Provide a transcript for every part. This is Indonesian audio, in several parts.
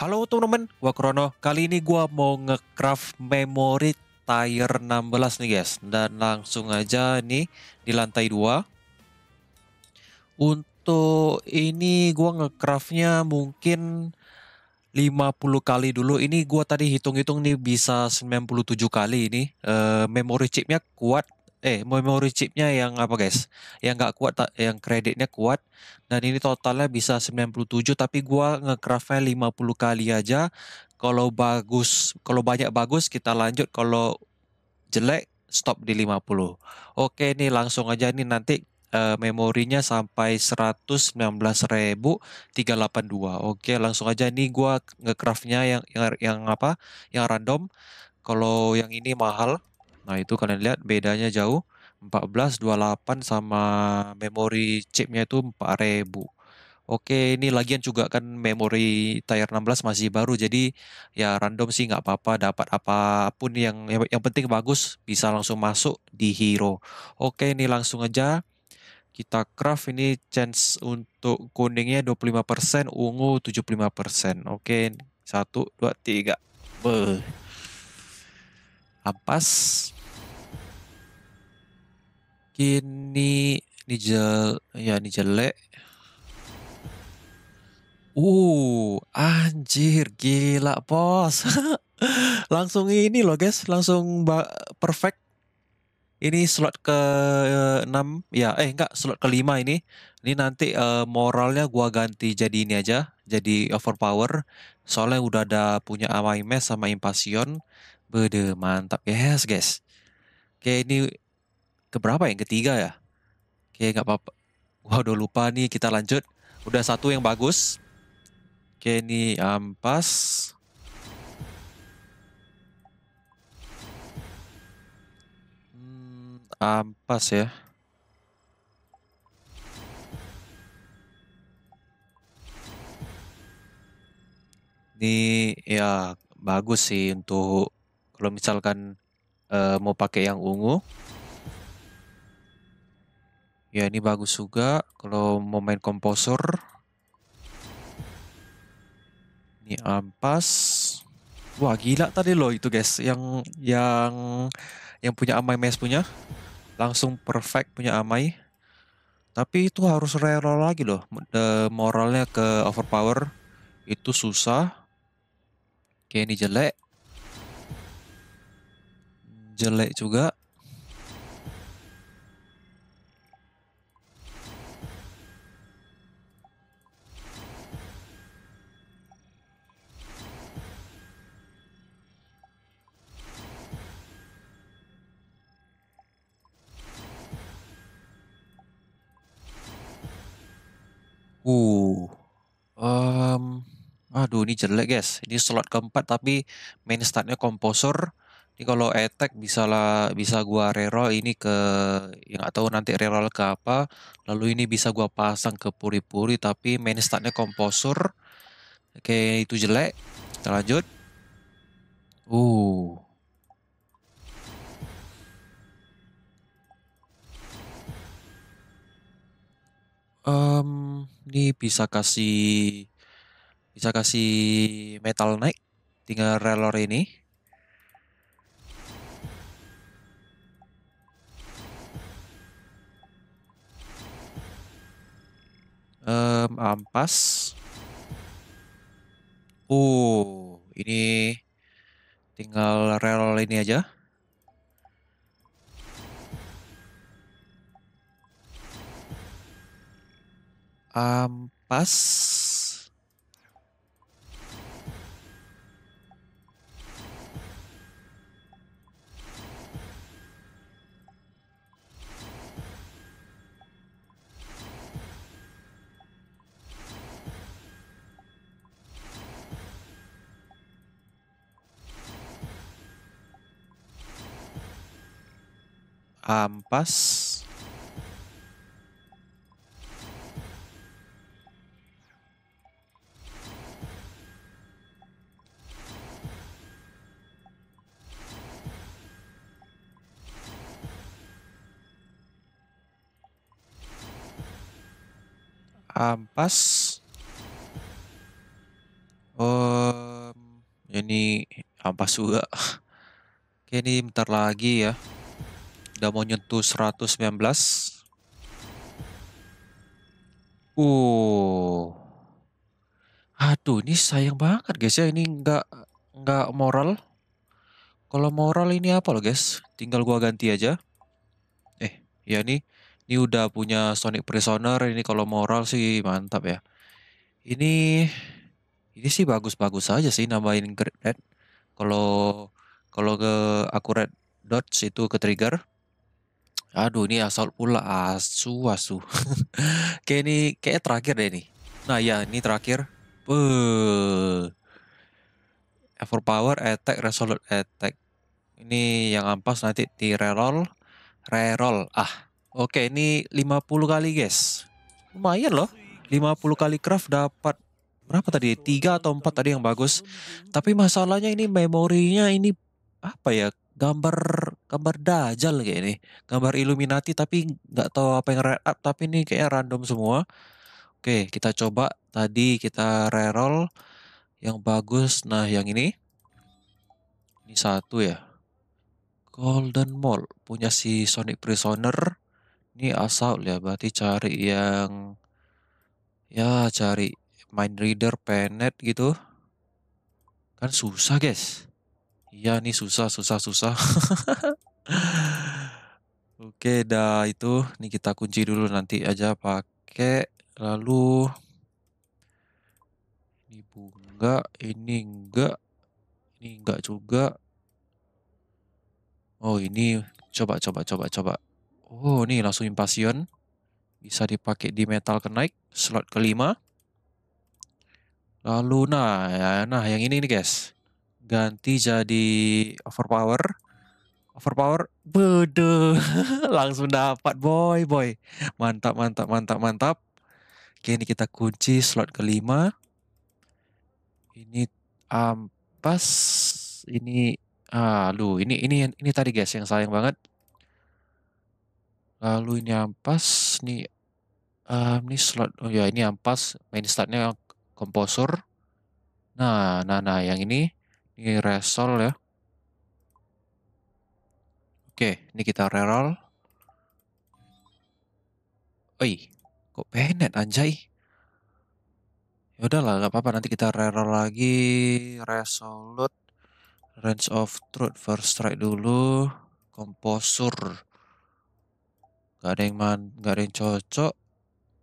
Halo teman-teman, gua Krono. Kali ini gua mau ngecraft memory tire 16 nih guys. Dan langsung aja nih di lantai 2. Untuk ini gua ngecraftnya mungkin 50 kali dulu. Ini gua tadi hitung-hitung nih bisa 97 kali ini. Uh, memory chipnya kuat Eh, memori chipnya yang apa guys? Yang nggak kuat, yang kreditnya kuat. Dan ini totalnya bisa 97, tapi gua ngecraftnya 50 kali aja. Kalau bagus, kalau banyak bagus kita lanjut. Kalau jelek, stop di 50. Oke ini langsung aja nih nanti uh, eh, memorinya sampai 119.382. Oke, langsung aja nih gua ngecraftnya yang yang yang apa? Yang random. Kalau yang ini mahal Nah, itu kalian lihat bedanya jauh 1428 sama memori chipnya itu 4000. Oke, ini lagian juga kan memori tier 16 masih baru, jadi ya random sih nggak apa-apa, dapat apapun yang yang penting bagus bisa langsung masuk di hero. Oke, ini langsung aja kita craft ini chance untuk kuningnya 25%, ungu 75%. Oke, 1 2 3. Beuh ampas. Kini ini jel ya ini jelek. Uh, anjir gila, Bos. langsung ini loh, guys, langsung perfect. Ini slot ke eh, enam ya, eh enggak, slot ke lima ini. Ini nanti uh, moralnya gua ganti jadi ini aja, jadi overpower. Soalnya udah ada punya Amaime sama Impasion. Bede, mantap. Yes, guys. Oke, ini keberapa ya? yang ketiga ya? Oke, nggak apa-apa. Wah, udah lupa nih. Kita lanjut. Udah satu yang bagus. Oke, ini ampas. Um, ampas hmm, um, ya. Ini ya bagus sih untuk kalau misalkan uh, mau pakai yang ungu. Ya ini bagus juga kalau mau main komposer. Ini ampas. Wah gila tadi loh itu guys yang yang yang punya Amai Mes punya langsung perfect punya Amai. Tapi itu harus reroll lagi loh. The moralnya ke overpower itu susah. Kayak ini jelek jelek juga. Uh, um, aduh ini jelek guys. Ini slot keempat tapi main startnya komposer. Ini kalau etek bisa lah bisa gua reroll ini ke yang atau nanti reroll ke apa. Lalu ini bisa gua pasang ke puri-puri tapi main startnya komposur. Oke, itu jelek. Kita lanjut. Uh. Um, ini bisa kasih bisa kasih metal naik tinggal relor ini um, ampas. Uh, ini tinggal rel ini aja. Ampas. Ampas. Ampas. Um, ini ampas juga. Oke, ini bentar lagi ya. Udah mau nyentuh 119. Uh. Aduh, ini sayang banget guys ya. Ini nggak nggak moral. Kalau moral ini apa loh guys? Tinggal gua ganti aja. Eh, ya nih. Ini udah punya Sonic Prisoner. Ini kalau moral sih mantap ya. Ini ini sih bagus-bagus aja sih nambahin grade. Kalau kalau ke akurat dots itu ke trigger Aduh ini asal pula asu asu. kayak ini kayak terakhir deh ini. Nah ya ini terakhir. Be. Effort power attack resolute attack. Ini yang ampas nanti di reroll. Reroll. Ah. Oke ini 50 kali guys. Lumayan loh. 50 kali craft dapat berapa tadi? 3 atau 4 tadi yang bagus. Tapi masalahnya ini memorinya ini apa ya? gambar gambar dajal kayak ini gambar Illuminati tapi nggak tahu apa yang rare up tapi ini kayak random semua oke kita coba tadi kita reroll yang bagus nah yang ini ini satu ya Golden Mall punya si Sonic Prisoner ini asal ya berarti cari yang ya cari mind reader penet gitu kan susah guys Iya nih susah susah susah. Oke dah itu nih kita kunci dulu nanti aja pakai lalu ini bunga ini enggak ini enggak juga oh ini coba coba coba coba oh ini langsung impasion bisa dipakai di metal kenaik slot kelima lalu nah ya, nah yang ini nih guys ganti jadi overpower overpower bede langsung dapat boy boy mantap mantap mantap mantap oke ini kita kunci slot kelima ini ampas um, ini ah lu ini ini ini tadi guys yang sayang banget lalu ini ampas nih ah, um, ini slot oh ya ini ampas main startnya komposer nah nah nah yang ini ini resol ya. Oke, ini kita reroll. Oi, kok penet anjay? Ya udahlah, nggak apa-apa nanti kita reroll lagi resolute range of truth first strike dulu komposur Gak ada yang man gak ada yang cocok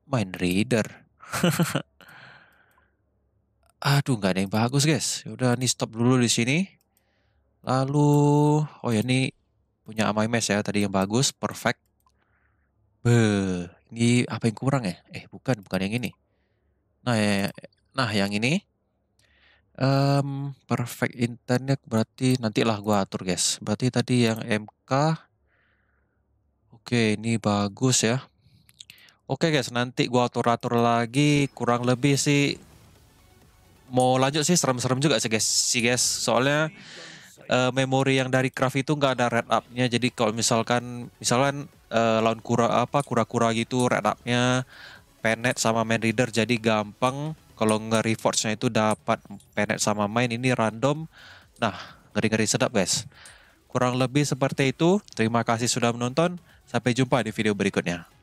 mind reader aduh nggak ada yang bagus guys. Ya udah nih stop dulu di sini. Lalu, oh ya nih punya Amai mes ya tadi yang bagus, perfect. Be, ini apa yang kurang ya? Eh bukan, bukan yang ini. Nah, ya, ya nah yang ini. Um, perfect internet berarti nantilah gua atur guys. Berarti tadi yang MK. Oke, ini bagus ya. Oke guys, nanti gua atur-atur lagi kurang lebih sih mau lanjut sih serem-serem juga sih guys, sih guys. Soalnya uh, memori yang dari craft itu nggak ada red upnya Jadi kalau misalkan misalkan uh, lawan kura apa kura-kura gitu red upnya penet sama main reader jadi gampang kalau nge reforge-nya itu dapat penet sama main ini random. Nah, ngeri-ngeri sedap guys. Kurang lebih seperti itu. Terima kasih sudah menonton. Sampai jumpa di video berikutnya.